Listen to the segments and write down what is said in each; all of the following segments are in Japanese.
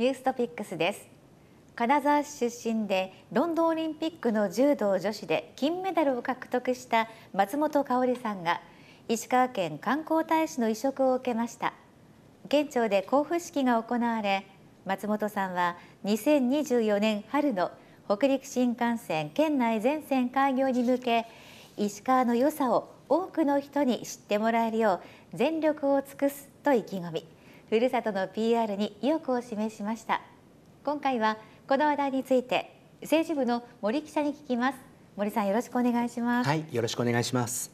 ニューストピックスです金沢市出身でロンドンオリンピックの柔道女子で金メダルを獲得した松本香さんが石川県観光大使の移植を受けました県庁で交付式が行われ松本さんは2024年春の北陸新幹線県内全線開業に向け石川の良さを多くの人に知ってもらえるよう全力を尽くすと意気込みふるさとの PR に意欲を示しました今回はこの話題について政治部の森記者に聞きます森さんよろしくお願いしますはいよろしくお願いします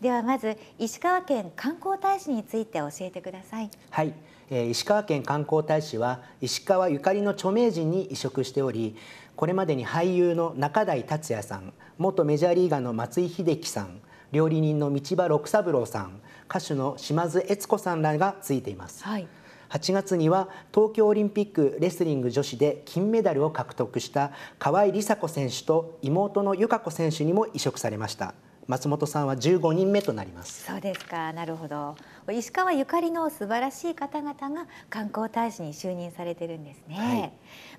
ではまず石川県観光大使について教えてくださいはい、えー、石川県観光大使は石川ゆかりの著名人に移植しておりこれまでに俳優の中台達也さん元メジャーリーガーの松井秀喜さん料理人の道場六三郎さん歌手の島津悦子さんらがついています、はい、8月には東京オリンピックレスリング女子で金メダルを獲得した河合梨紗子選手と妹の由香子選手にも移植されました松本さんは15人目となりますそうですかなるほど石川ゆかりの素晴らしい方々が観光大使に就任されてるんですね、はい、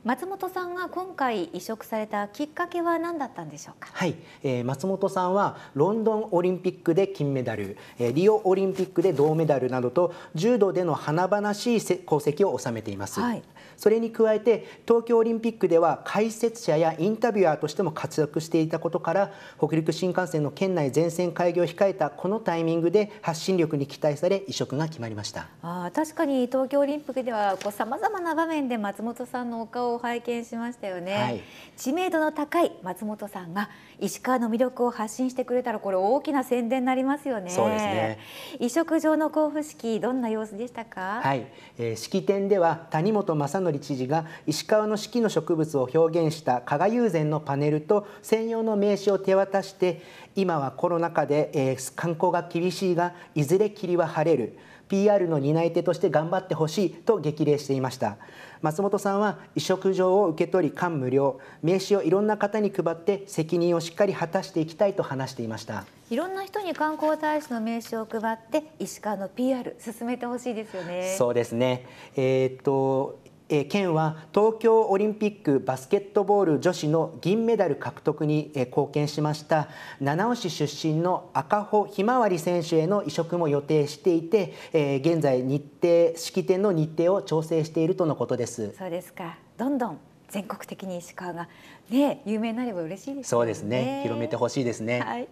松本さんが今回移植されたきっかけは何だったんでしょうかはい、えー、松本さんはロンドンオリンピックで金メダル、えー、リオオリンピックで銅メダルなどと柔道での華々しい功績を収めています、はい、それに加えて東京オリンピックでは解説者やインタビュアーとしても活躍していたことから北陸新幹線の県内全線開業を控えたこのタイミングで発信力に期待され移植が決まりましたあ確かに東京オリンピックではさまざまな場面で松本さんのお顔を拝見しましたよね、はい、知名度の高い松本さんが石川の魅力を発信してくれたらこれ大きな宣伝になりますよねそうですね移植場の交付式どんな様子でしたか、はいえー、式典では谷本正則知事が石川の四季の植物を表現した加賀友禅のパネルと専用の名刺を手渡して今はコロナ禍で、えー、観光が厳しいがいずれ霧は晴れれる PR の担い手として頑張ってほしいと激励していました松本さんは委嘱状を受け取り感無量名刺をいろんな方に配って責任をしっかり果たしていきたいと話していましたいろんな人に観光大使の名刺を配って石川の PR 進めてほしいですよねそうですねえー、っとえ県は東京オリンピックバスケットボール女子の銀メダル獲得に、え貢献しました七尾市出身の赤穂ひまわり選手への移植も予定していて、え現在日程式典の日程を調整しているとのことですそうですかどんどん全国的に石川がね有名になれば嬉しいです、ね、そうですね広めてほしいですね、はい、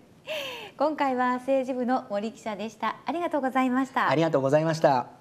今回は政治部の森記者でしたありがとうございましたありがとうございました